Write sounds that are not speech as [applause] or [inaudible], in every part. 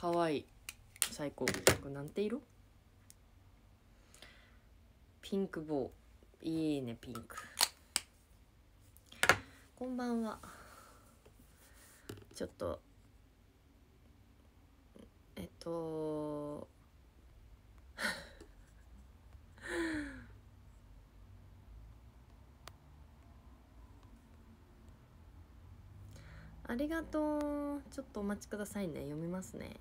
かわいい最高これなんて色ピンク棒いいねピンクこんばんはちょっとえっと [laughs] ありがとうちょっとお待ちくださいね読みますね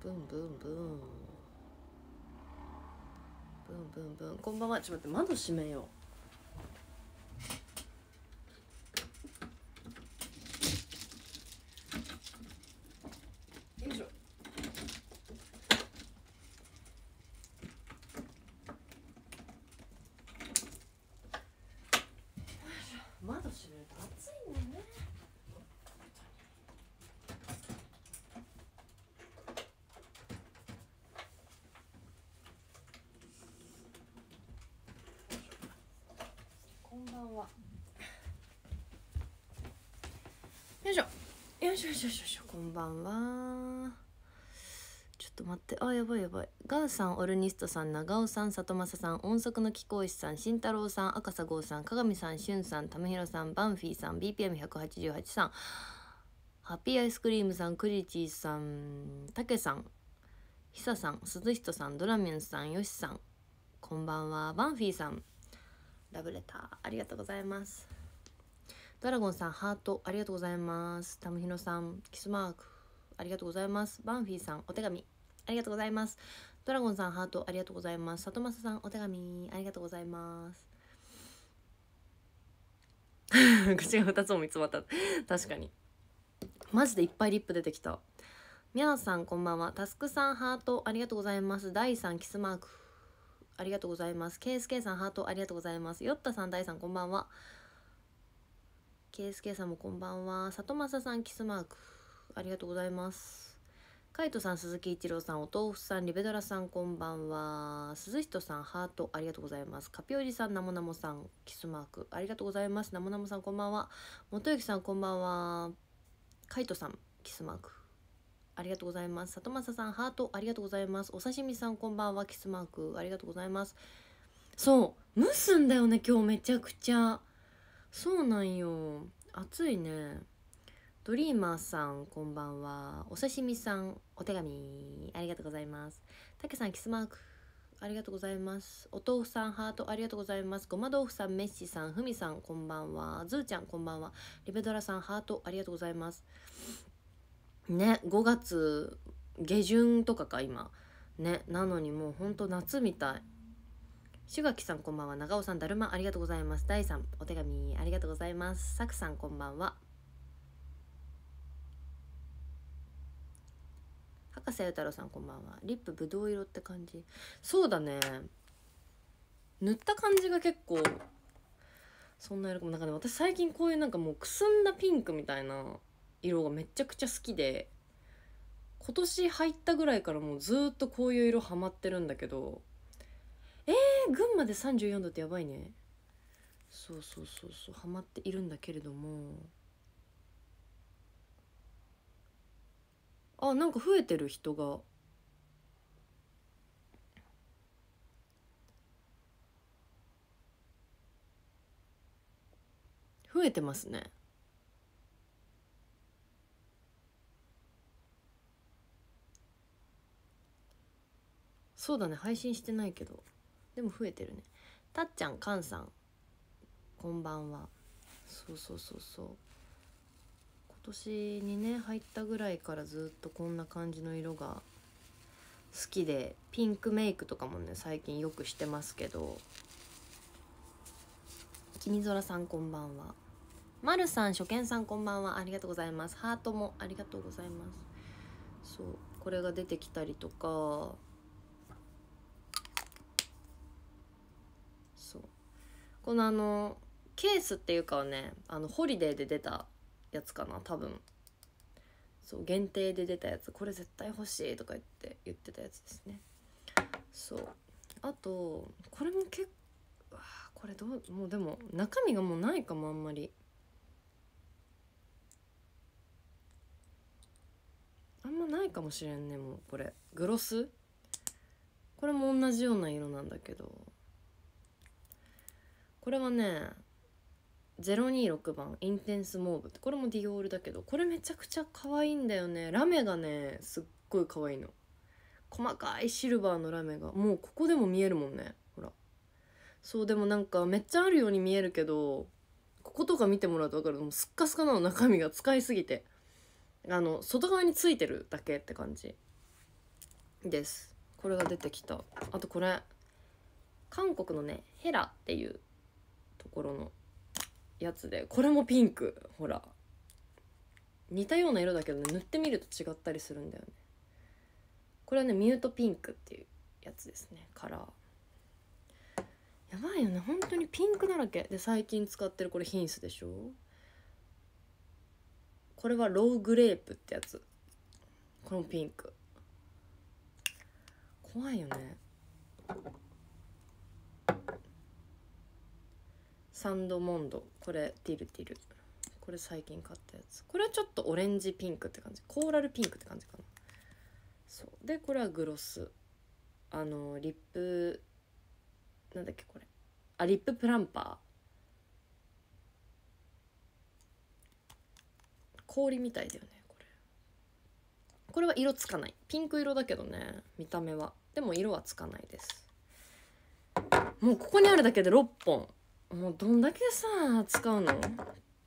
ブンブンブンブンブンブンこんばんはちょっと待って窓閉めようしょよしょよしょこんばんはちょっと待ってあやばいやばいガウさんオルニストさん長尾さん里正さん音速の貴公子さん慎太郎さん赤佐剛さん鏡さんしゅんさんためひろさんバンフィーさん BPM188 さんハッピーアイスクリームさんクリチーさんたけさんひささん鈴人さんドラミンさんよしさんこんばんはバンフィーさんラブレターありがとうございますドラゴンさん、ハート、ありがとうございます。タムヒノさん、キスマーク、ありがとうございます。バンフィーさん、お手紙、ありがとうございます。ドラゴンさん、ハート、ありがとうございます。里正さん、お手紙、ありがとうございます。[laughs] 口が2つも見つまった。確かに。マジでいっぱいリップ出てきた。みやさん、こんばんは。タスクさん、ハート、ありがとうございます。第3、キスマーク、ありがとうございます。ケースケさん、ハート、ありがとうございます。ヨッタさん、第3、こんばんは。ケイスケさんもこんばんは。里正さん、キスマーク。ありがとうございます。カイトさん、鈴木一郎さん、お豆腐さん、リベドラさん、こんばんは。鈴人さん、ハート、ありがとうございます。カピオリさん、ナモナモさん、キスマーク、ありがとうございます。ナモナモさん、こんばんは。元幸さん、こんばんは。カイトさん、キスマーク。ありがとうございます。里正さん、ハート、ありがとうございます。お刺身さん、こんばんは。キスマーク、ありがとうございます。そう、蒸すんだよね、今日めちゃくちゃ。そうなんよ暑いねドリーマーさんこんばんはお刺身さんお手紙ありがとうございますたけさんキスマークありがとうございます。お豆腐さん、ハート、ありがとうございます。ごま豆腐さん、メッシさん、ふみさん、こんばんは。ずーちゃん、こんばんは。リベドラさん、ハート、ありがとうございます。ね、5月下旬とかか、今。ね、なのにもうほんと夏みたい。しゅがきさんこんばんは。長尾さん、だるまありがとうございます。第3、お手紙ありがとうございます。さくさんこんばんは。博士ゆ太郎さんこんばんは。リップぶどう色って感じ。そうだね。塗った感じが結構、そんな色かも。なんかね、私最近こういうなんかもうくすんだピンクみたいな色がめちゃくちゃ好きで、今年入ったぐらいからもうずっとこういう色ハマってるんだけど、えー、群馬で34度ってやばいねそうそうそうそうハマっているんだけれどもあなんか増えてる人が増えてますねそうだね配信してないけど。でも増えてるねたっちゃんかんさんこんばんはそうそうそうそう今年にね入ったぐらいからずっとこんな感じの色が好きでピンクメイクとかもね最近よくしてますけど君空さんこんばんはまるさん初見さんこんばんはありがとうございますハートもありがとうございますそうこれが出てきたりとかこのあのケースっていうかはねあのホリデーで出たやつかな多分そう限定で出たやつこれ絶対欲しいとか言って言ってたやつですねそうあとこれも結構これどうもうでも中身がもうないかもあんまりあんまないかもしれんねもうこれグロスこれも同じような色なんだけどこれはね026番インテンスモーブってこれもディオールだけどこれめちゃくちゃ可愛いんだよねラメがねすっごい可愛いの細かいシルバーのラメがもうここでも見えるもんねほらそうでもなんかめっちゃあるように見えるけどこことか見てもらうと分かるもうすっかすかなの中身が使いすぎてあの外側についてるだけって感じですこれが出てきたあとこれ韓国のねヘラっていうところのやつでこれもピンクほら似たような色だけどね塗ってみると違ったりするんだよねこれはねミュートピンクっていうやつですねカラーやばいよね本当にピンクだらけで最近使ってるこれヒンスでしょこれはローグレープってやつこのピンク怖いよねサンドモンドこれティルティルこれ最近買ったやつこれはちょっとオレンジピンクって感じコーラルピンクって感じかなそうでこれはグロスあのリップなんだっけこれあリッププランパー氷みたいだよねこれこれは色つかないピンク色だけどね見た目はでも色はつかないですもうここにあるだけで6本もうどんだけさ使うの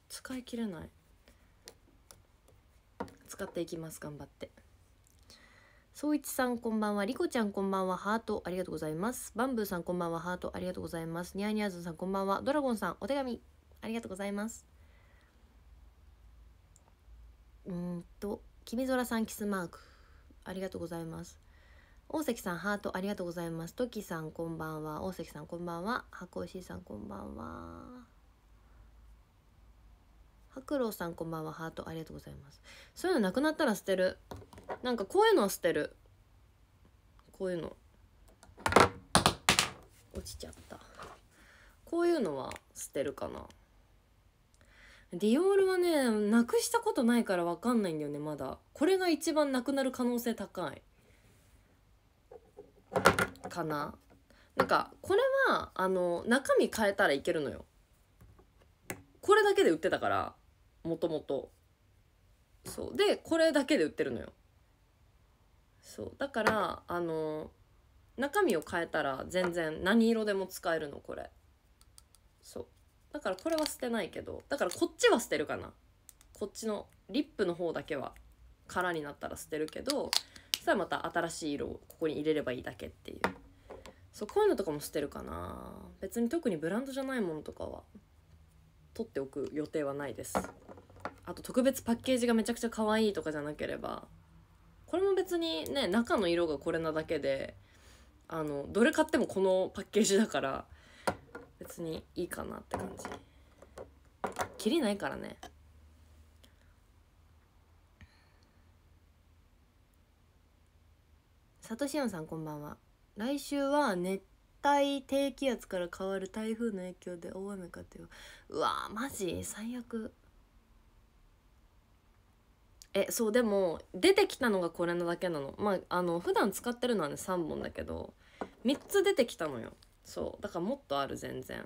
使い切れない使っていきます頑張ってそういちさんこんばんはリコちゃんこんばんはハートありがとうございますバンブーさんこんばんはハートありがとうございますニャーニャーズさんこんばんはドラゴンさんお手紙ありがとうございますうんと君空さんキスマークありがとうございます大関さんハートありがとうございますトキさんこんばんは大関さんこんばんは箱石さんこんばんは白郎さんこんばんはハートありがとうございますそういうのなくなったら捨てるなんかこういうのは捨てるこういうの落ちちゃったこういうのは捨てるかなディオールはねなくしたことないからわかんないんだよねまだこれが一番なくなる可能性高いかななんかこれはあの中身変えたらいけるのよこれだけで売ってたからもともとそうでこれだけで売ってるのよそうだからあの中身を変えたら全然何色でも使えるのこれそうだからこれは捨てないけどだからこっちは捨てるかなこっちのリップの方だけは空になったら捨てるけどしたらまた新しい色をここに入れればいいだけっていうそうこういうのとかも捨てるかな別に特にブランドじゃないものとかは取っておく予定はないですあと特別パッケージがめちゃくちゃ可愛いとかじゃなければこれも別にね中の色がこれなだけであのどれ買ってもこのパッケージだから別にいいかなって感じきりないからねサトシオンさんこんばんは来週は熱帯低気圧から変わる台風の影響で大雨かといううわーマジ最悪えそうでも出てきたのがこれのだけなのまああの普段使ってるのはね3本だけど3つ出てきたのよそうだからもっとある全然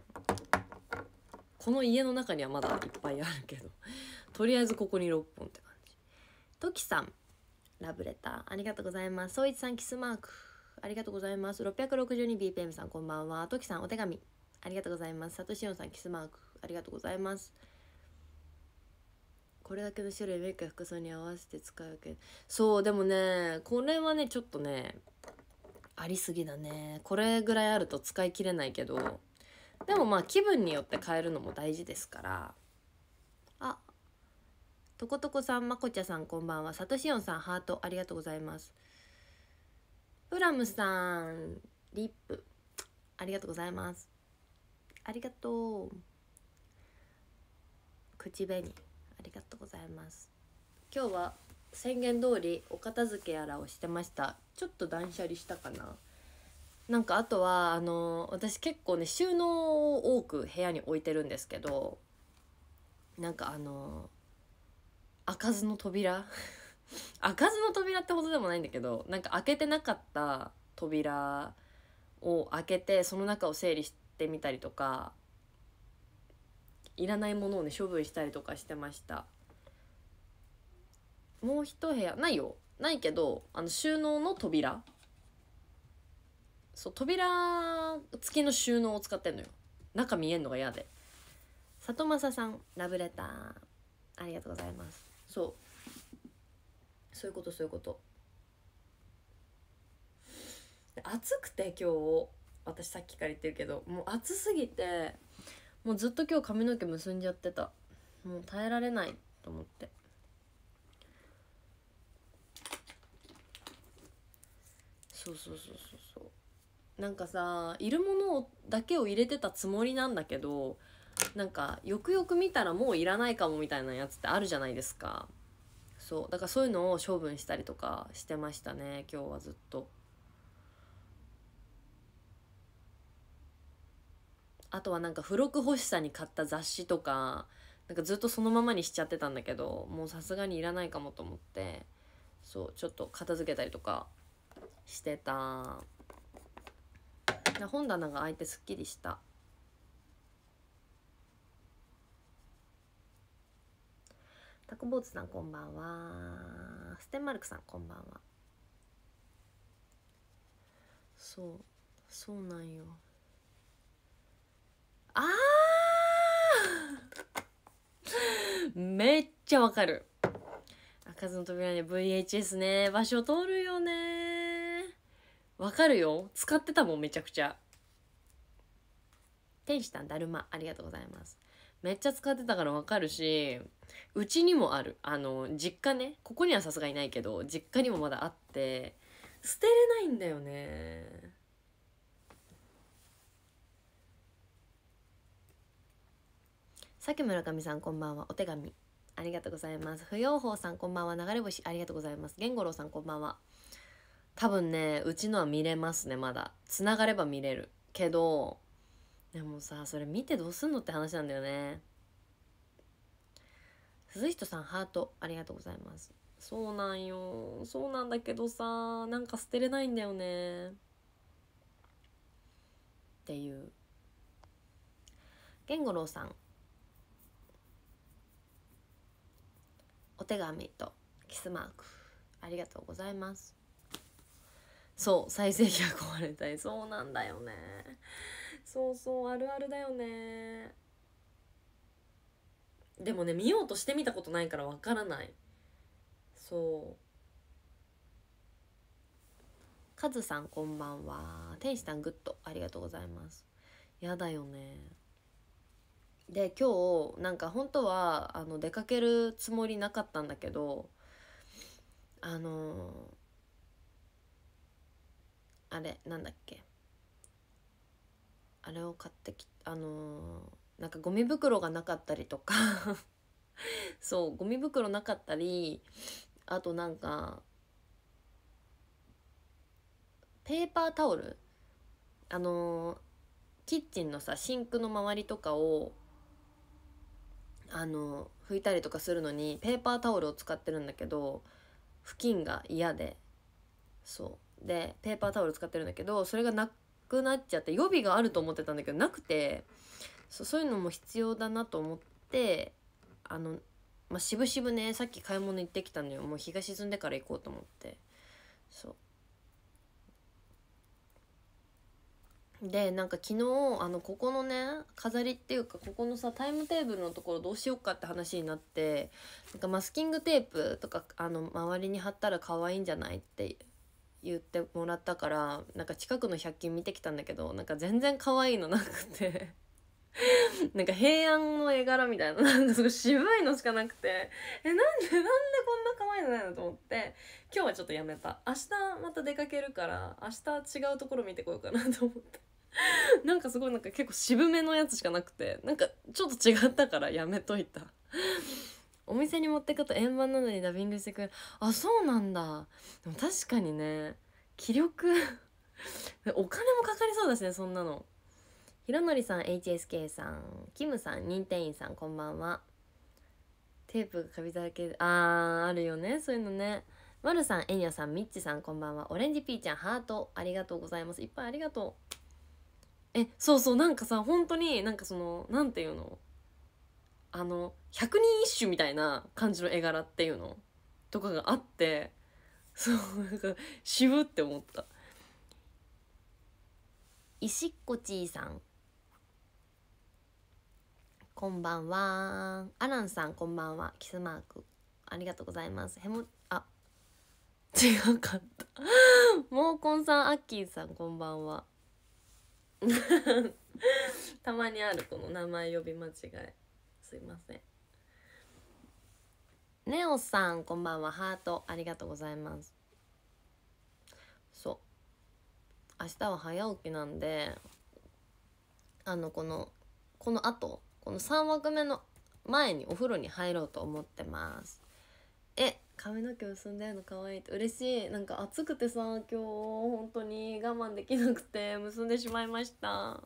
この家の中にはまだいっぱいあるけどとりあえずここに6本って感じトキさんラブレターありがとうございます総一さんキスマークありがとうございます 662bpm さんこんばんはときさんお手紙ありがとうございますさとしおんさんキスマークありがとうございますこれだけの種類メイクや服装に合わせて使うけどそうでもねこれはねちょっとねありすぎだねこれぐらいあると使い切れないけどでもまあ気分によって変えるのも大事ですからとことこさん、まこちゃさん、こんばんは。さとしおんさん、ハート、ありがとうございます。プラムさん、リップ、ありがとうございます。ありがとう。口紅、ありがとうございます。今日は宣言通りお片付けやらをしてました。ちょっと断捨離したかな。なんかあとは、あの、私結構ね、収納を多く部屋に置いてるんですけど、なんかあの開かずの扉 [laughs] 開かずの扉ってほどでもないんだけどなんか開けてなかった扉を開けてその中を整理してみたりとかいらないものをね処分したりとかしてましたもう一部屋ないよないけどあの収納の扉そう扉付きの収納を使ってんのよ中見えんのが嫌で里正さんラブレターありがとうございますそうそういうことそういうこと暑くて今日私さっきから言ってるけどもう暑すぎてもうずっと今日髪の毛結んじゃってたもう耐えられないと思ってそうそうそうそうそうなんかさいるものだけを入れてたつもりなんだけどなんかよくよく見たらもういらないかもみたいなやつってあるじゃないですかそうだからそういうのを処分したりとかしてましたね今日はずっとあとはなんか付録欲しさに買った雑誌とかなんかずっとそのままにしちゃってたんだけどもうさすがにいらないかもと思ってそうちょっと片付けたりとかしてた本棚が開いてすっきりした。タコ坊主さんこんばんはステンマルクさんこんばんはそうそうなんよあー [laughs] めっちゃわかる開かずの扉に VHS ね場所通るよねわかるよ使ってたもんめちゃくちゃ天使たんだるまありがとうございますめっちゃ使ってたからわかるし、うちにもある。あの、実家ね。ここにはさすがにないけど、実家にもまだあって、捨てれないんだよね。さき村上さんこんばんは。お手紙。ありがとうございます。不養法さんこんばんは。流れ星ありがとうございます。源五郎さんこんばんは。多分ね、うちのは見れますね、まだ。つながれば見れる。けど、でもさそれ見てどうすんのって話なんだよね鈴人さんハートありがとうございますそうなんよそうなんだけどさなんか捨てれないんだよねっていう源五郎さんお手紙とキスマークありがとうございますそう再生費が壊れたりそうなんだよねそうそうあるあるだよねでもね見ようとしてみたことないからわからないそうカズさんこんばんは天使さんグッドありがとうございますやだよねで今日なんか本当はあの出かけるつもりなかったんだけどあのー、あれなんだっけあれを買ってきあのー、なんかゴミ袋がなかったりとか [laughs] そうゴミ袋なかったりあとなんかペーパータオルあのー、キッチンのさシンクの周りとかをあのー、拭いたりとかするのにペーパータオルを使ってるんだけど布巾が嫌でそうでペーパータオル使ってるんだけどそれがなくなっちゃって予備があると思ってたんだけどなくてそういうのも必要だなと思ってあの、まあ、しぶしぶねさっき買い物行ってきたのよもう日が沈んでから行こうと思ってそうでなんか昨日あのここのね飾りっていうかここのさタイムテーブルのところどうしようかって話になってなんかマスキングテープとかあの周りに貼ったら可愛いんじゃないって言ってもらったからなんか近くの100均見てきたんだけどなんか全然可愛いのなくて [laughs] なんか平安の絵柄みたいななんかすごい渋いのしかなくてえなんでなんでこんな可愛いのないのと思って今日はちょっとやめた明日また出かけるから明日違うところ見てこようかなと思って [laughs] なんかすごいなんか結構渋めのやつしかなくてなんかちょっと違ったからやめといたお店に持ってくと円盤なのにダビングしてくれるあそうなんだでも確かにね気力 [laughs] お金もかかりそうだしねそんなのひろのりさん HSK さんキムさん認定員さんこんばんはテープがカビだらけあーあるよねそういうのねまるさんえにやさんみっちさんこんばんはオレンジピーちゃんハートありがとうございますいっぱいありがとうえそうそうなんかさ本当になんかそのなんていうのあの百人一首みたいな感じの絵柄っていうのとかがあってそうなんか渋って思った。石っこちいさんこんばんはアランさんこんばんはキスマークありがとうございますへもあ違かったモーコンさんアッキーさんこんばんは [laughs] たまにあるこの名前呼び間違いすいませんネオさんこんばんはハートありがとうございますそう明日は早起きなんであのこのこのあとこの3枠目の前にお風呂に入ろうと思ってますえ髪の毛結んでるの可愛いって嬉しいなんか暑くてさ今日本当に我慢できなくて結んでしまいました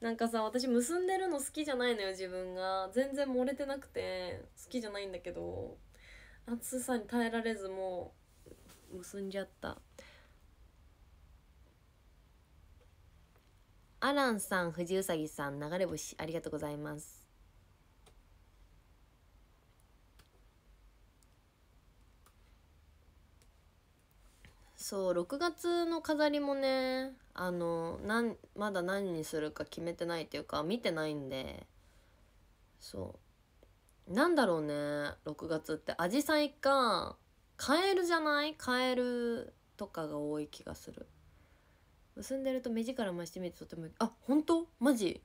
なんかさ私結んでるの好きじゃないのよ自分が全然漏れてなくて好きじゃないんだけど暑さに耐えられずもう結んじゃったアランさん藤うさぎさん流れ星ありがとうございますそう6月の飾りもねあのなんまだ何にするか決めてないっていうか見てないんでそうなんだろうね6月ってアジサイかカエルじゃないカエルとかが多い気がする結んでると目力増してみてとてもあ本当マジ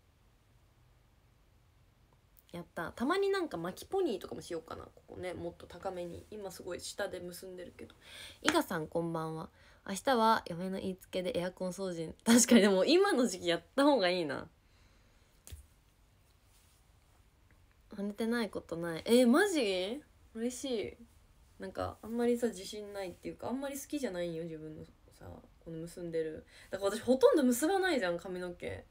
やったたまになんか巻きポニーとかもしようかなここねもっと高めに今すごい下で結んでるけど伊賀さんこんばんは明日は嫁の言いつけでエアコン掃除確かにでも今の時期やった方がいいな跳ねてないことないえー、マジ嬉しいなんかあんまりさ自信ないっていうかあんまり好きじゃないよ自分のさこの結んでるだから私ほとんど結ばないじゃん髪の毛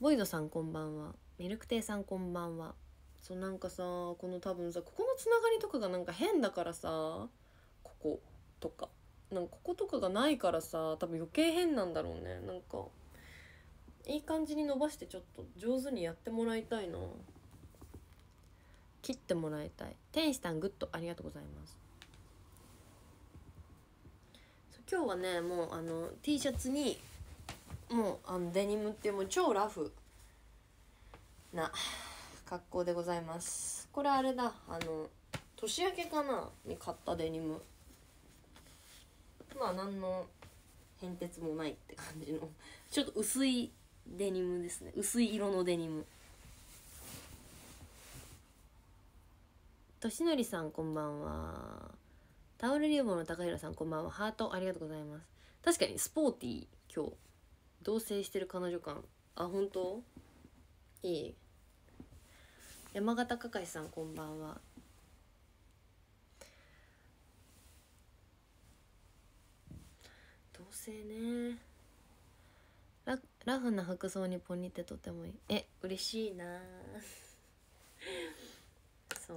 ボイドさんこんばんはミルクテイさんこんばんはそうなんかさこの多分さここのつながりとかがなんか変だからさこことかなんかこことかがないからさ多分余計変なんだろうねなんかいい感じに伸ばしてちょっと上手にやってもらいたいな切ってもらいたい天使さんグッドありがとうございます今日はねもうあの T シャツにもうあのデニムっていうもう超ラフな格好でございますこれあれだあの年明けかなに買ったデニムまあ何の変哲もないって感じのちょっと薄いデニムですね薄い色のデニムとしのりさんこんばんはタオルリボの高平さんこんばんはハートありがとうございます確かにスポーティー今日同棲してる彼女感あ本当いい山形かかしさんこんばんは性ねララフな服装にポニってとてもいいえ嬉しいな [laughs] そう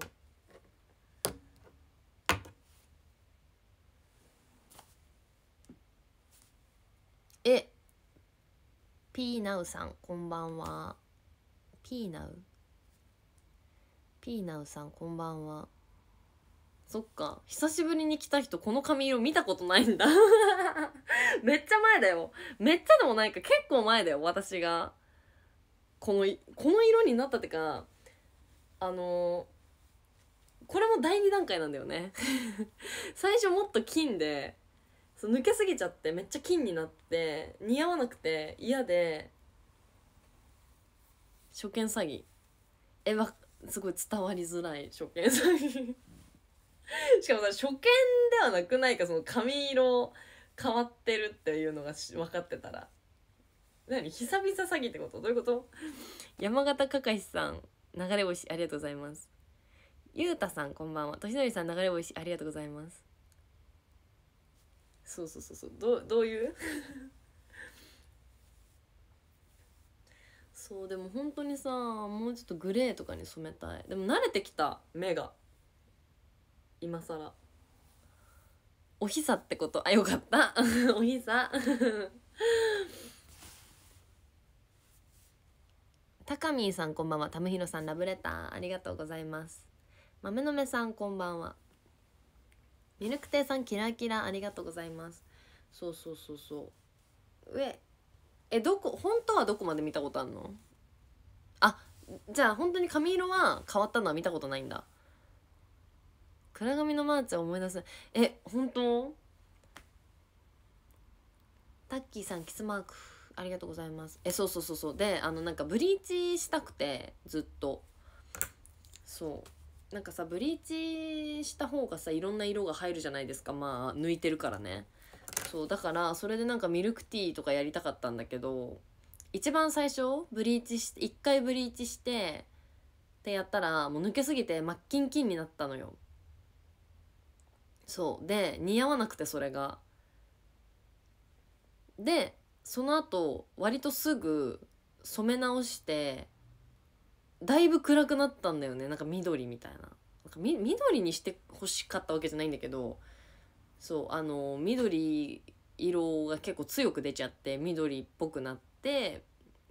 えピーナウさんこんばんはピーナウピーナウさんこんばんはそっか久しぶりに来た人この髪色見たことないんだ [laughs] めっちゃ前だよめっちゃでもないか結構前だよ私がこのこの色になったってかあのー、これも第2段階なんだよね [laughs] 最初もっと金でそ抜けすぎちゃってめっちゃ金になって似合わなくて嫌で初見詐欺えわすごい伝わりづらい初見詐欺 [laughs] しかもさ初見ではなくないかその髪色変わってるっていうのが分かってたら何久々詐欺ってことどういうこと山形かかしさん流れ星ありがとうございますゆうたさんこんばんはとしのりさん流れ星ありがとうございますそうそうそうそうどどういう [laughs] そうでも本当にさもうちょっとグレーとかに染めたいでも慣れてきた目が今更おひさってことあよかった [laughs] おひさたかみさんこんばんはたむひろさんラブレターありがとうございますまめのめさんこんばんはミルクテイさんキラキラありがとうございますそうそうそうそう上えどこ本当はどこまで見たことあるのあじゃあ本当に髪色は変わったのは見たことないんだ暗髪のマーチは思い出せえ本当タッキーさんキスマークありがとうございますえそうそうそうそうであのなんかブリーチしたくてずっとそうなんかさブリーチした方がさいろんな色が入るじゃないですかまあ抜いてるからねそうだからそれでなんかミルクティーとかやりたかったんだけど一番最初ブリーチして一回ブリーチしてってやったらもう抜けすぎて真っキンキンになったのよそうで似合わなくてそれがでその後割とすぐ染め直してだいぶ暗くなったんだよねなんか緑みたいななんか緑にしてほしかったわけじゃないんだけどそうあの緑色が結構強く出ちゃって緑っぽくなって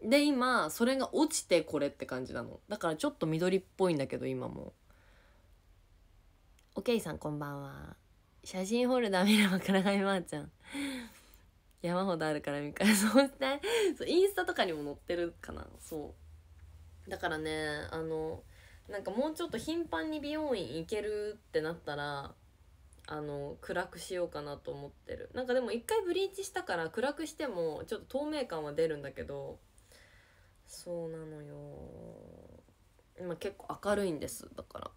で今それが落ちてこれって感じなのだからちょっと緑っぽいんだけど今も。おけいさんこんばんは。写真ホルダー見ればらがいまーちゃん [laughs] 山ほどあるから見返 [laughs] そうしてインスタとかにも載ってるかなそうだからねあのなんかもうちょっと頻繁に美容院行けるってなったらあの暗くしようかなと思ってるなんかでも一回ブリーチしたから暗くしてもちょっと透明感は出るんだけどそうなのよ今結構明るいんですだから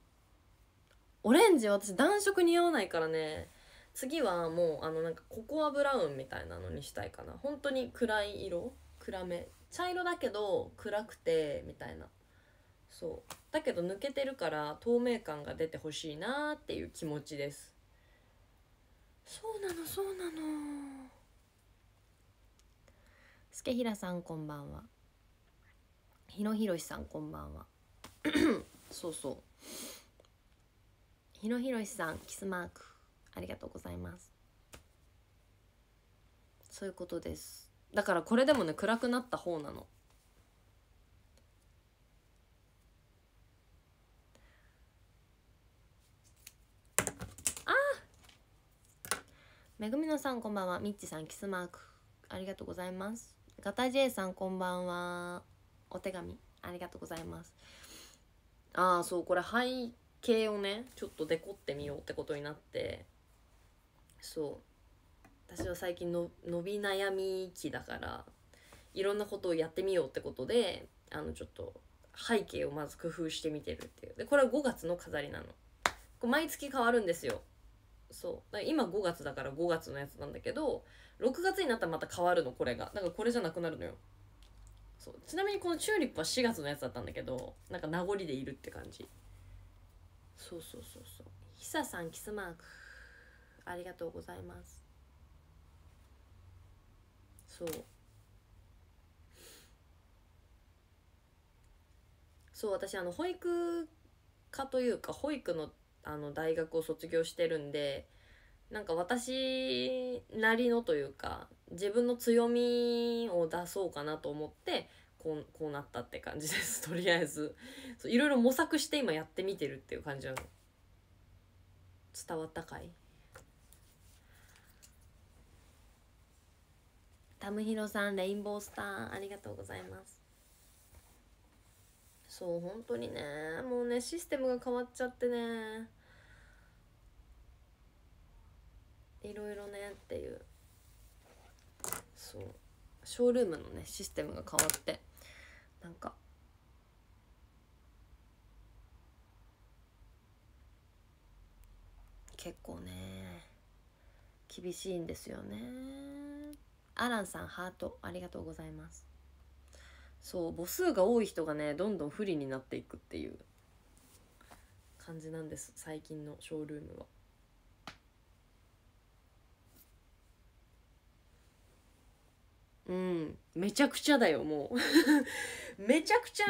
オレンジ私暖色似合わないからね次はもうあのなんかココアブラウンみたいなのにしたいかな本当に暗い色暗め茶色だけど暗くてみたいなそうだけど抜けてるから透明感が出てほしいなーっていう気持ちですそうなのそうなの助平さんこんばんはひろひろしさんこんばんは [coughs] そうそうひろひろしさんキスマークありがとうございますそういうことですだからこれでもね暗くなった方なのあめぐみのさんこんばんはみっちさんキスマークありがとうございますガタジェイさんこんばんはお手紙ありがとうございますああそうこれはい系をねちょっとデコってみようってことになってそう私は最近の伸び悩み期だからいろんなことをやってみようってことであのちょっと背景をまず工夫してみてるっていうでこれは5月の飾りなの毎月変わるんですよそう今5月だから5月のやつなんだけど6月になったらまた変わるのこれがだからこれじゃなくなるのよそうちなみにこのチューリップは4月のやつだったんだけどなんか名残でいるって感じそうそうそうそうひささんキスマークありがとうございますそうそう私あの保育科というか保育のあの大学を卒業してるんでなんか私なりのというか自分の強みを出そうかなと思ってこうこうなったって感じです [laughs] とりあえずいろいろ模索して今やってみてるっていう感じの伝わったかいタムヒロさんレインボースターありがとうございますそう本当にねもうねシステムが変わっちゃってねいろいろねっていうそうショールームのねシステムが変わってなんか結構ね厳しいんですよねアランさんハートありがとうございますそう母数が多い人がねどんどん不利になっていくっていう感じなんです最近のショールームは。うんめちゃくちゃだよもう [laughs] めちゃくちゃ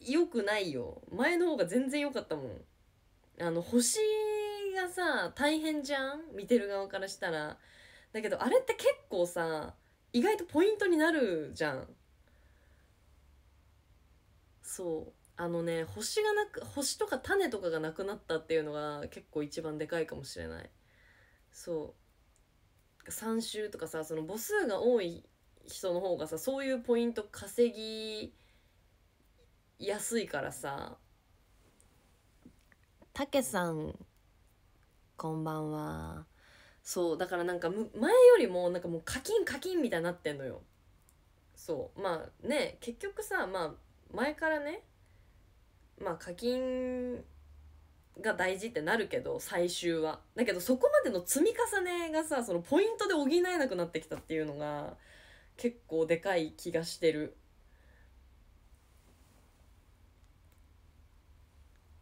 良くないよ前の方が全然良かったもんあの星がさ大変じゃん見てる側からしたらだけどあれって結構さ意外とポイントになるじゃんそうあのね星がなく星とか種とかがなくなったっていうのが結構一番でかいかもしれないそう3週とかさその母数が多い人の方がさそういうポイント稼ぎやすいからさたけさんこんばんはそうだからなんか前よりもなんかもう課金課金みたいになってんのよそうまあね結局さまあ前からねまあ課金が大事ってなるけど最終はだけどそこまでの積み重ねがさそのポイントで補えなくなってきたっていうのが結構でかい気がしてる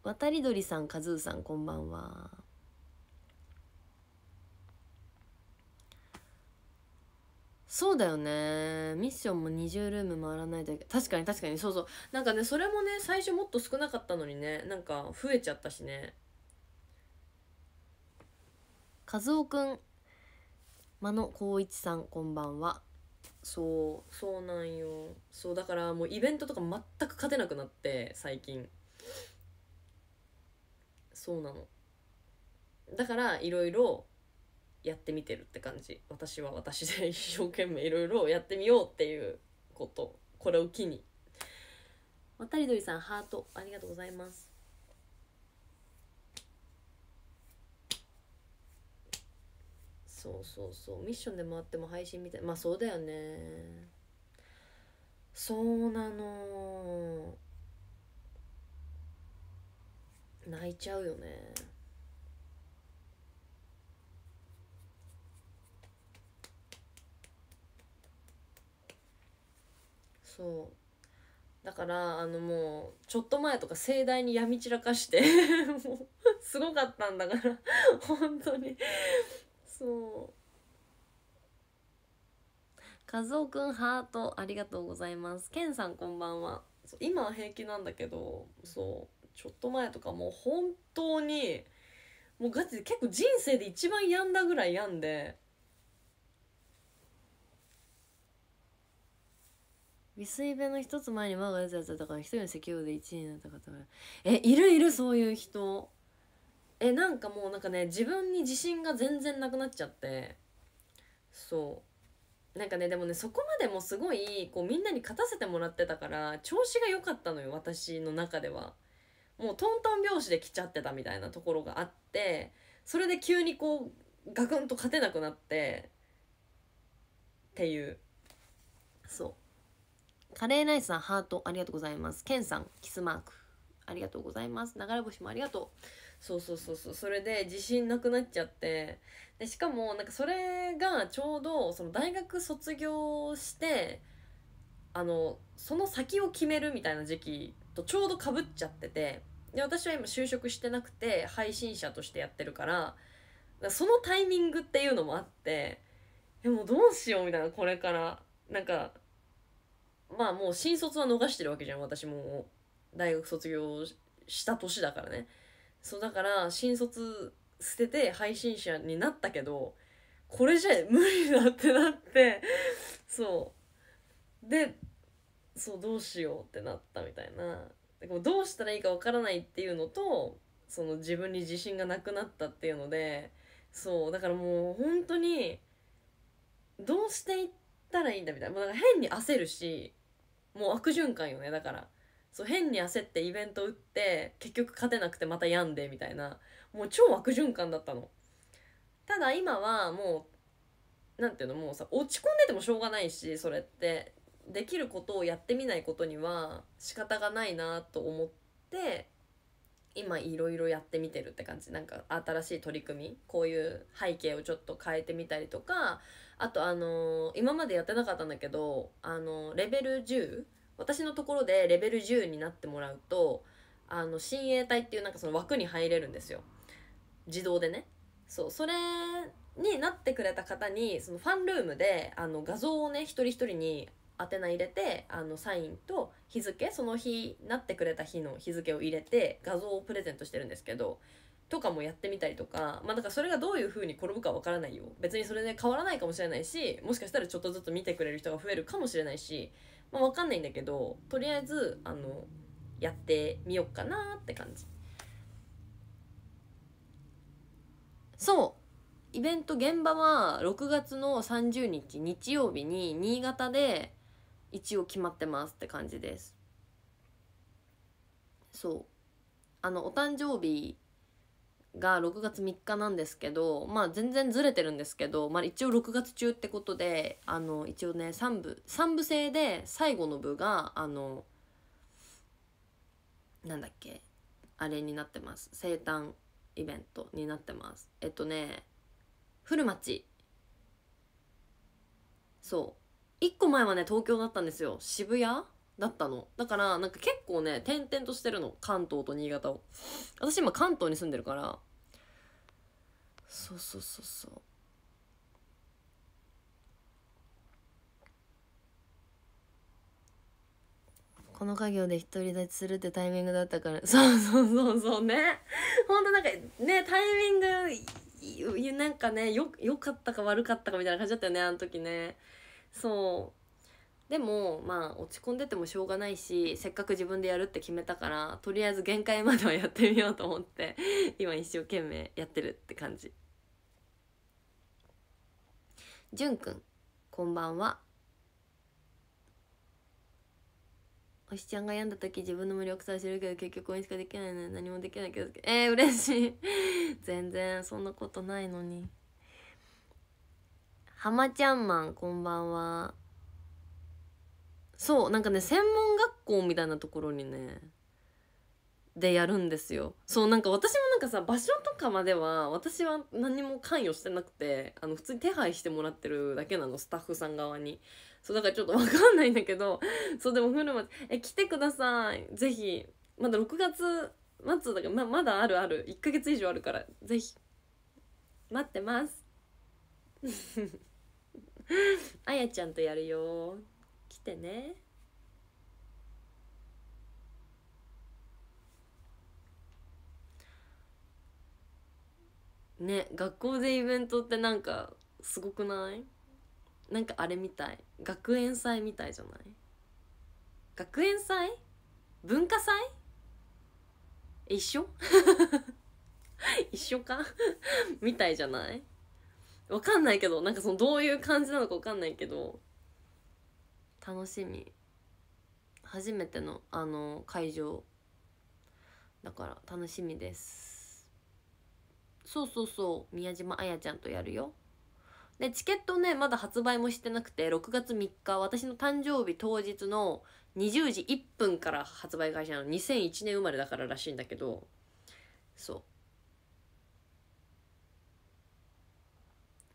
渡り鳥さんカズーさんこんばんはそうだよねミッションも20ルーム回らないといけ確かに確かにそうそうなんかねそれもね最初もっと少なかったのにねなんか増えちゃったしね和夫く君。間野光一さんこんばんはそうそうなんよそうだからもうイベントとか全く勝てなくなって最近そうなのだからいろいろやってみてるって感じ私は私で [laughs] 一生懸命いろいろやってみようっていうことこれを機に渡り鳥さんハートありがとうございますそうそうそうミッションでもあっても配信みたいまあそうだよねそうなの泣いちゃうよねそうだからあのもうちょっと前とか盛大に闇散らかして [laughs] もうすごかったんだから本当にそう和夫くんハートありがとうございますけんさんこんばんは今は平気なんだけどそうちょっと前とかもう本当にもうガチで結構人生で一番病んだぐらい病んで未遂弁の一つ前にマがやつやつだから一人の石油で1位になった方がえいるいるそういう人えなんかもうなんかね自分に自信が全然なくなっちゃってそうなんかねでもねそこまでもすごいこうみんなに勝たせてもらってたから調子が良かったのよ私の中ではもうトントン拍子で来ちゃってたみたいなところがあってそれで急にこうガクンと勝てなくなってっていうそうカレーライスさんハートありがとうございますケンさんキスマークありがとうございます流れ星もありがとうそうそうそうそうそれで自信なくなっちゃってでしかもなんかそれがちょうどその大学卒業してあのその先を決めるみたいな時期とちょうどかぶっちゃっててで私は今就職してなくて配信者としてやってるからそのタイミングっていうのもあってでもどうしようみたいなこれからなんかまあもう新卒は逃してるわけじゃん私も大学卒業した年だからねそうだから新卒捨てて配信者になったけどこれじゃ無理だってなってそうでそうどうしようってなったみたいなどうしたらいいかわからないっていうのとその自分に自信がなくなったっていうのでそうだからもう本当にどうしていったらいいんだみたいなもうなんか変に焦るしもう悪循環よねだから。そう変に焦ってイベント打って結局勝てなくてまた病んでみたいなもう超悪循環だったの。ただ今はもう何て言うのもうさ落ち込んでてもしょうがないしそれってできることをやってみないことには仕方がないなと思って今いろいろやってみてるって感じなんか新しい取り組みこういう背景をちょっと変えてみたりとかあとあのー、今までやってなかったんだけどあのー、レベル10私のところでレベル10になってもらうとあの親衛隊っていうなんかその枠に入れるんですよ自動でねそうそれになってくれた方にそのファンルームであの画像をね一人一人に宛名入れてあのサインと日付その日なってくれた日の日付を入れて画像をプレゼントしてるんですけどとかもやってみたりとかまあだからそれがどういう風に転ぶかわからないよ別にそれで変わらないかもしれないしもしかしたらちょっとずつ見てくれる人が増えるかもしれないしまあ、分かんないんだけどとりあえずあのやってみようかなって感じそうイベント現場は6月の30日日曜日に新潟で一応決まってますって感じですそうあのお誕生日が6月3日なんですけどまあ全然ずれてるんですけど、まあ、一応6月中ってことであの一応ね3部3部制で最後の部があのなんだっけあれになってます生誕イベントになってますえっとね古町そう1個前はね東京だったんですよ渋谷だったのだからなんか結構ね転々としてるの関東と新潟を私今関東に住んでるからそうそうそうそうこの家業で独り立ちするってタイミングだったから [laughs] そうそうそうそうねほんとなんかねタイミングなんかねよよかったか悪かったかみたいな感じだったよねあの時ねそうでもまあ落ち込んでてもしょうがないしせっかく自分でやるって決めたからとりあえず限界まではやってみようと思って [laughs] 今一生懸命やってるって感じ。じゅんくんこんばんは。おしちゃんが病んだ時自分の無力さを知るけど結局応援しかできないの何もできないけどえー、嬉しい [laughs] 全然そんなことないのに。はまちゃんマンこんばんはそうなんかね専門学校みたいなところにねでやるんですよそうなんか私もなんかさ場所とかまでは私は何も関与してなくてあの普通に手配してもらってるだけなのスタッフさん側にそうだからちょっと分かんないんだけどそうでも古町え来てくださいぜひまだ6月末だからままだあるある1ヶ月以上あるからぜひ待ってます [laughs] あやちゃんとやるよしてねね学校でイベントってなんかすごくないなんかあれみたい学園祭みたいじゃない学園祭文化祭一緒 [laughs] 一緒かみたいじゃないわかんないけどなんかそのどういう感じなのかわかんないけど楽しみ初めてのあの会場だから楽しみですそうそうそう宮島彩ちゃんとやるよでチケットねまだ発売もしてなくて6月3日私の誕生日当日の20時1分から発売会社の2001年生まれだかららしいんだけどそ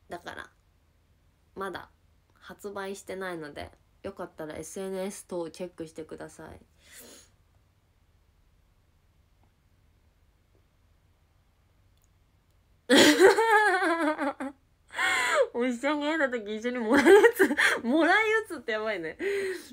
うだからまだ発売してないのでよかったら SNS 等をチェックしてください。[laughs] おじさんが会った時一緒にもらい打つ [laughs] もらい打つってやばいね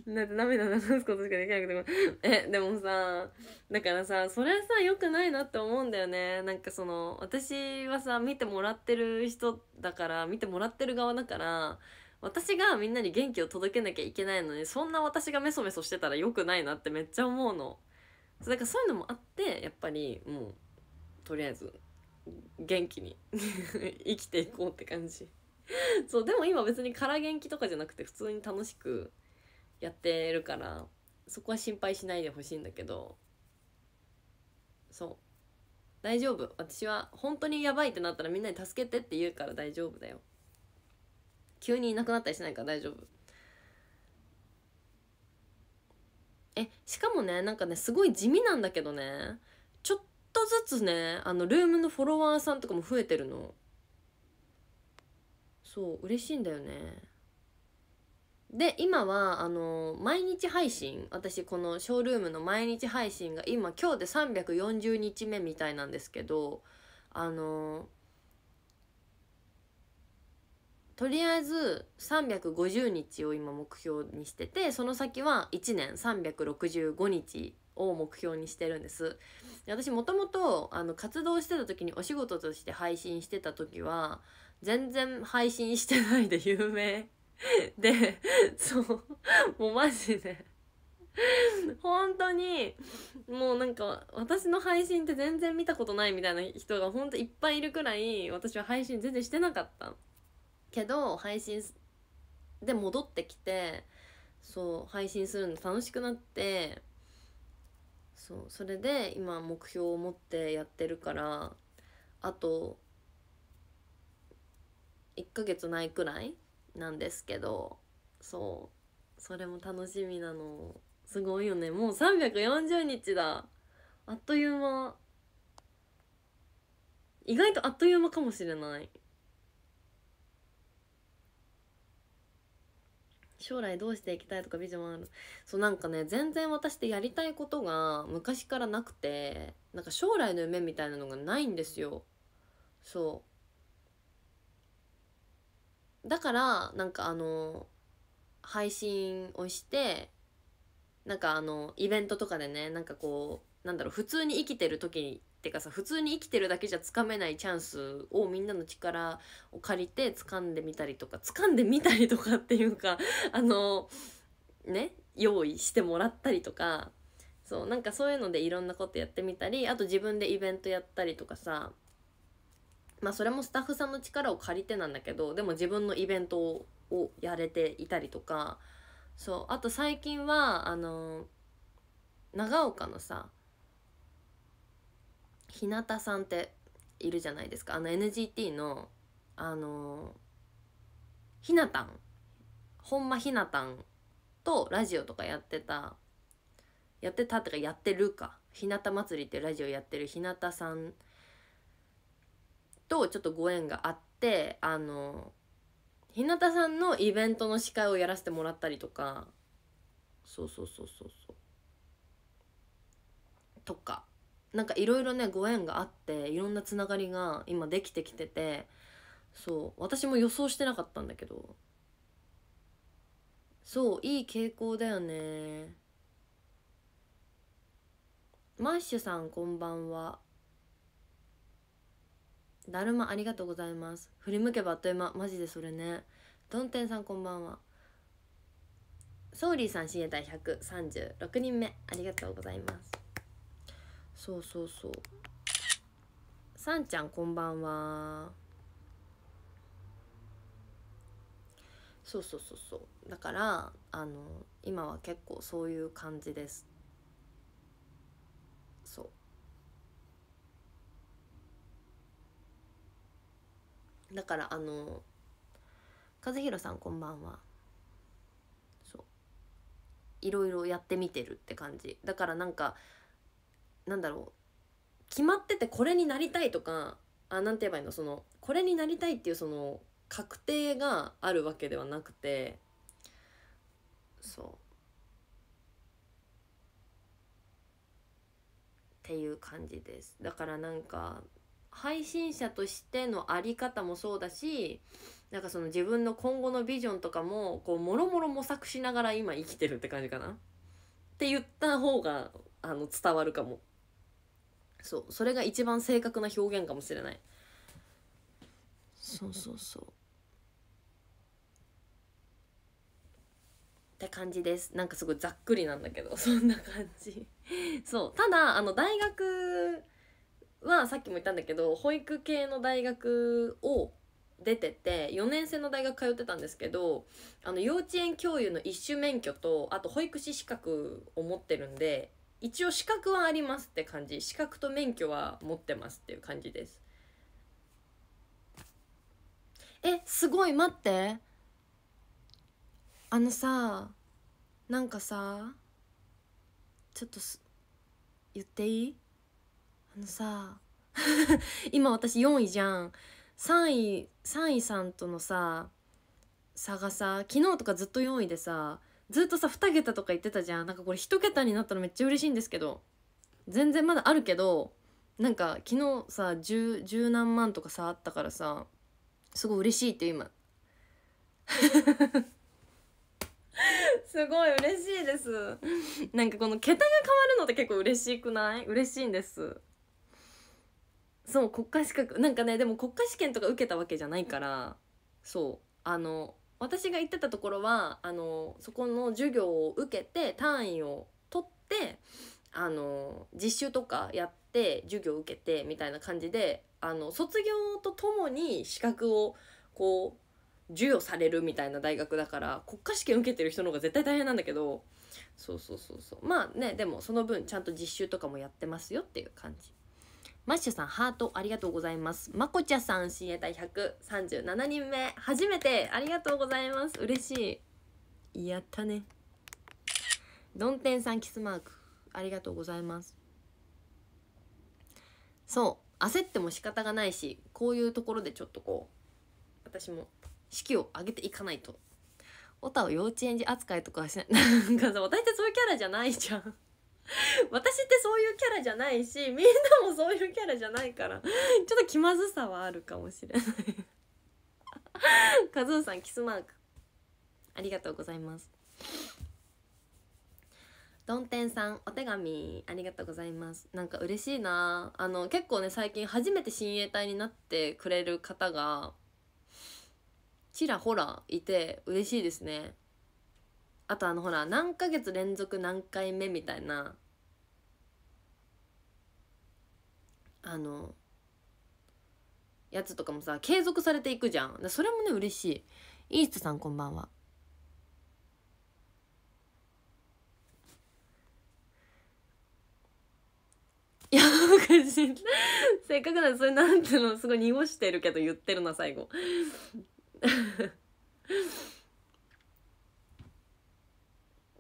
だって涙流すことしかできなくて。え、でもさ、だからさ、それさ、良くないなって思うんだよね。なんかその、私はさ、見てもらってる人だから、見てもらってる側だから、私がみんなに元気を届けなきゃいけないのにそんな私がメソメソしてたら良くないなってめっちゃ思うのだからそういうのもあってやっぱりもうとりあえず元気に [laughs] 生きていこうって感じそうでも今別に空元気とかじゃなくて普通に楽しくやってるからそこは心配しないでほしいんだけどそう大丈夫私は本当にやばいってなったらみんなに助けてって言うから大丈夫だよ急にいなくなったりしないから大丈夫えしかもねなんかねすごい地味なんだけどねちょっとずつねあのルームのフォロワーさんとかも増えてるのそう嬉しいんだよねで今はあの毎日配信私このショールームの毎日配信が今今日で340日目みたいなんですけどあのとりあえず350日を今目標にしててその先は1年365日を目標にしてるんです私もともと活動してた時にお仕事として配信してた時は全然配信してないで有名 [laughs] でそうもうマジで本当にもうなんか私の配信って全然見たことないみたいな人が本当いっぱいいるくらい私は配信全然してなかったけど配信で戻ってきてそう配信するの楽しくなってそうそれで今目標を持ってやってるからあと1ヶ月ないくらいなんですけどそうそれも楽しみなのすごいよねもう340日だあっという間意外とあっという間かもしれない将来どうしていきたいとかビジョンあるそうなんかね全然私ってやりたいことが昔からなくてなんか将来の夢みたいなのがないんですよそうだからなんかあの配信をしてなんかあのイベントとかでねなんかこうなんだろう普通に生きてる時ていうかさ普通に生きてるだけじゃつかめないチャンスをみんなの力を借りて掴んでみたりとか掴んでみたりとかっていうか [laughs] あのね用意してもらったりとかそうなんかそういうのでいろんなことやってみたりあと自分でイベントやったりとかさまあそれもスタッフさんの力を借りてなんだけどでも自分のイベントをやれていたりとかそうあと最近はあの長岡のさ日向さんっているじゃないですかあの NGT のあのひなたんほんまひなたんとラジオとかやってたやってたってかやってるかひなた祭りってラジオやってるひなたさんとちょっとご縁があってあの日向さんのイベントの司会をやらせてもらったりとかそうそうそうそうそうとかなんかいろいろねご縁があっていろんなつながりが今できてきててそう私も予想してなかったんだけどそういい傾向だよねマッシュさんこんばんはだるまありがとうございます振り向けばあっという間マジでそれねどんてんさんこんばんはソーリーさん親衛隊136人目ありがとうございますそうそうそうさんちゃんこんばんはそうそうそうそうだからあの今は結構そういう感じですそうだからあの和弘さんこんばんはそういろいろやってみてるって感じだからなんかなんだろう決まっててこれになりたいとかあなんて言えばいいのそのこれになりたいっていうその確定があるわけではなくてそうっていう感じですだからなんか配信者としての在り方もそうだしなんかその自分の今後のビジョンとかもこうもろもろ模索しながら今生きてるって感じかなって言った方があの伝わるかも。そうそれが一番正確な表現かもしれないそうそうそうって感じですなんかすごいざっくりなんだけど [laughs] そんな感じそうただあの大学はさっきも言ったんだけど保育系の大学を出てて4年生の大学通ってたんですけどあの幼稚園教諭の一種免許とあと保育士資格を持ってるんで一応資格はありますって感じ資格と免許は持ってますっていう感じですえすごい待ってあのさなんかさちょっとす言っていいあのさ [laughs] 今私4位じゃん3位3位さんとのさ差がさ昨日とかずっと4位でさずっとさ2桁とか言ってたじゃんなんかこれ1桁になったのめっちゃ嬉しいんですけど全然まだあるけどなんか昨日さ十何万とかさあったからさすごい嬉しいって今 [laughs] すごい嬉しいですなんかこの桁が変わるのって結構嬉しくない嬉しいんですそう国家資格なんかねでも国家試験とか受けたわけじゃないからそうあの私が行ってたところはあのそこの授業を受けて単位を取ってあの実習とかやって授業を受けてみたいな感じであの卒業とともに資格をこう授与されるみたいな大学だから国家試験受けてる人の方が絶対大変なんだけどそうそうそうそうまあねでもその分ちゃんと実習とかもやってますよっていう感じ。マッシュさん、ハート、ありがとうございます。まこちゃさん、親衛隊137人目、初めて、ありがとうございます。嬉しい。やったね。どんてんさん、キスマーク、ありがとうございます。そう、焦っても仕方がないし、こういうところでちょっとこう、私も、士気を上げていかないと。オタを幼稚園児扱いとかしない。なんかさ、私ってそういうキャラじゃないじゃん。[laughs] 私ってそういうキャラじゃないしみんなもそういうキャラじゃないからちょっと気まずさはあるかもしれない [laughs] カズーさんキスマークありがとうございますどんてんさんお手紙ありがとうございますなんか嬉しいなあの結構ね最近初めて親衛隊になってくれる方がちらほらいて嬉しいですねあとあのほら何ヶ月連続何回目みたいなあのやつとかもさ継続されていくじゃんそれもね嬉しいイーストさんこんばんはかしい [laughs] せっかくなんでそれなんていうのすごい濁してるけど言ってるな最後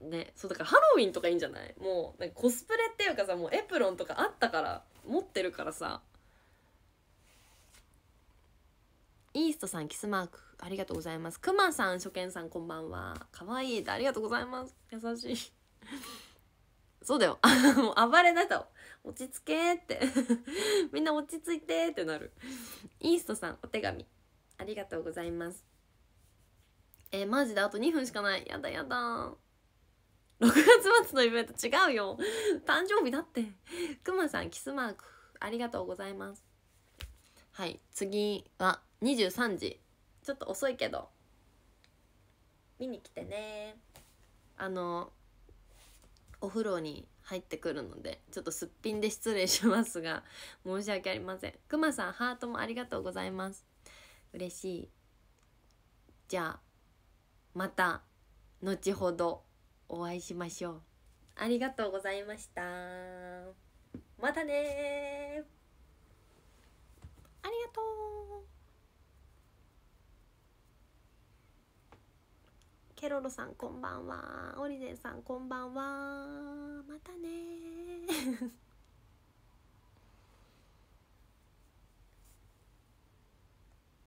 ねそうだからハロウィンとかいいんじゃないもうなんかコスプレっていうかさもうエプロンとかあったから持ってるからさイーストさんキスマークありがとうございますくまさん初見さんこんばんはかわいいありがとうございます優しいそうだよもう [laughs] 暴れなと落ち着けって [laughs] みんな落ち着いてってなるイーストさんお手紙ありがとうございますえー、マジであと2分しかないやだやだ6月末のイベント違うよ誕生日だってくまさんキスマークありがとうございますはい次は23時ちょっと遅いけど見に来てねあのお風呂に入ってくるのでちょっとすっぴんで失礼しますが申し訳ありませんくまさんハートもありがとうございます嬉しいじゃあまた後ほどお会いしましょうありがとうございましたまたねありがとうケロロさんこんばんはオリゼンさんこんばんはまたね